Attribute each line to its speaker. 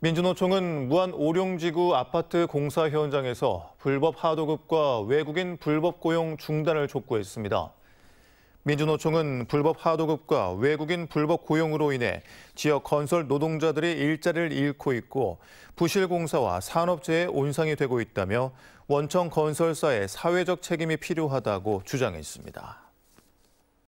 Speaker 1: 민주노총은 무안 오룡지구 아파트 공사 현장에서 불법 하도급과 외국인 불법 고용 중단을 촉구했습니다. 민주노총은 불법 하도급과 외국인 불법 고용으로 인해 지역 건설 노동자들이 일자리를 잃고 있고 부실공사와 산업재해 온상이 되고 있다며 원청 건설사의 사회적 책임이 필요하다고 주장했습니다.